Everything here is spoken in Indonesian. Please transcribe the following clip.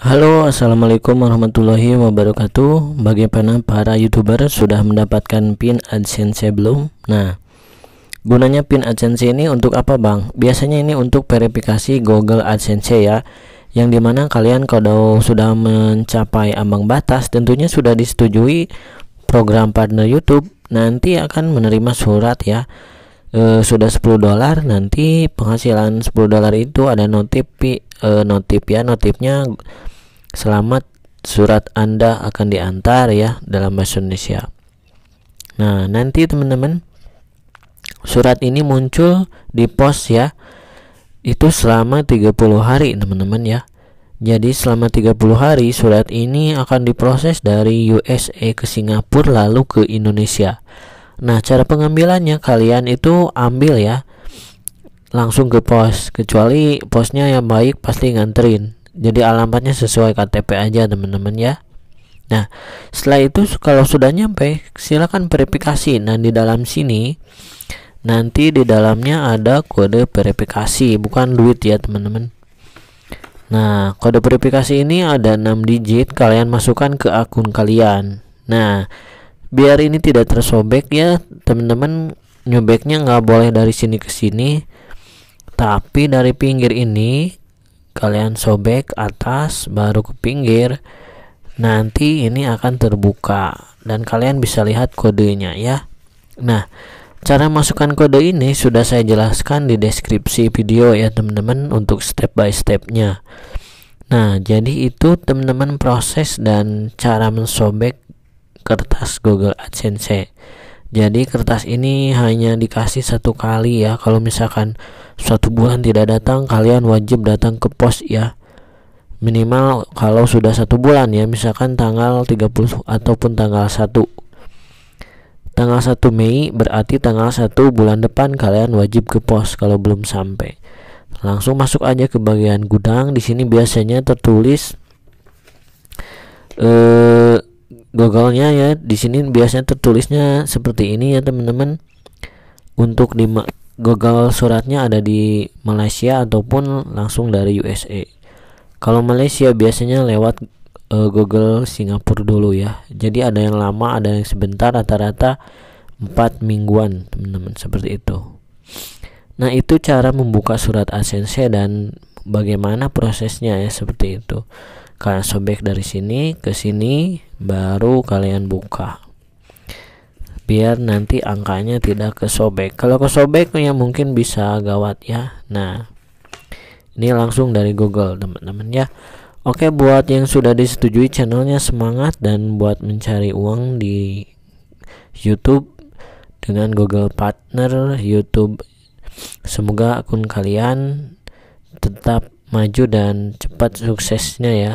Halo assalamualaikum warahmatullahi wabarakatuh Bagaimana para youtuber sudah mendapatkan pin adsense belum? Nah gunanya pin adsense ini untuk apa bang? Biasanya ini untuk verifikasi google adsense ya yang dimana kalian kalau sudah mencapai ambang batas tentunya sudah disetujui program partner youtube nanti akan menerima surat ya e, sudah 10 dolar nanti penghasilan 10 dolar itu ada notif e, notif ya notifnya selamat surat Anda akan diantar ya dalam bahasa Indonesia. Nah, nanti teman-teman surat ini muncul di pos ya. Itu selama 30 hari, teman-teman ya. Jadi selama 30 hari surat ini akan diproses dari USA ke Singapura lalu ke Indonesia. Nah, cara pengambilannya kalian itu ambil ya. Langsung ke pos, kecuali posnya yang baik pasti nganterin. Jadi alamatnya sesuai KTP aja, teman-teman ya. Nah, setelah itu kalau sudah nyampe, silakan verifikasi. Nah, di dalam sini nanti di dalamnya ada kode verifikasi, bukan duit ya, teman-teman. Nah, kode verifikasi ini ada 6 digit, kalian masukkan ke akun kalian. Nah, biar ini tidak tersobek ya teman-teman nyobeknya nggak boleh dari sini ke sini tapi dari pinggir ini kalian sobek atas baru ke pinggir nanti ini akan terbuka dan kalian bisa lihat kodenya ya nah cara masukkan kode ini sudah saya jelaskan di deskripsi video ya teman-teman untuk step by stepnya nah jadi itu teman-teman proses dan cara mensobek kertas Google AdSense. Jadi kertas ini hanya dikasih satu kali ya. Kalau misalkan suatu bulan tidak datang, kalian wajib datang ke pos ya. Minimal kalau sudah satu bulan ya, misalkan tanggal 30 ataupun tanggal 1. Tanggal 1 Mei berarti tanggal 1 bulan depan kalian wajib ke pos kalau belum sampai. Langsung masuk aja ke bagian gudang. Di sini biasanya tertulis eh Google-nya ya di sini biasanya tertulisnya seperti ini ya teman-teman untuk di Google suratnya ada di Malaysia ataupun langsung dari USA. Kalau Malaysia biasanya lewat uh, eh, Google Singapura dulu ya. Jadi ada yang lama, ada yang sebentar, rata-rata 4 mingguan, teman-teman, seperti itu. Nah, itu cara membuka surat ASNC dan bagaimana prosesnya ya seperti itu kalian sobek dari sini ke sini baru kalian buka biar nanti angkanya tidak kesobek kalau kesobek ya mungkin bisa gawat ya nah ini langsung dari Google teman-teman ya Oke buat yang sudah disetujui channelnya semangat dan buat mencari uang di YouTube dengan Google Partner YouTube semoga akun kalian tetap maju dan cepat suksesnya ya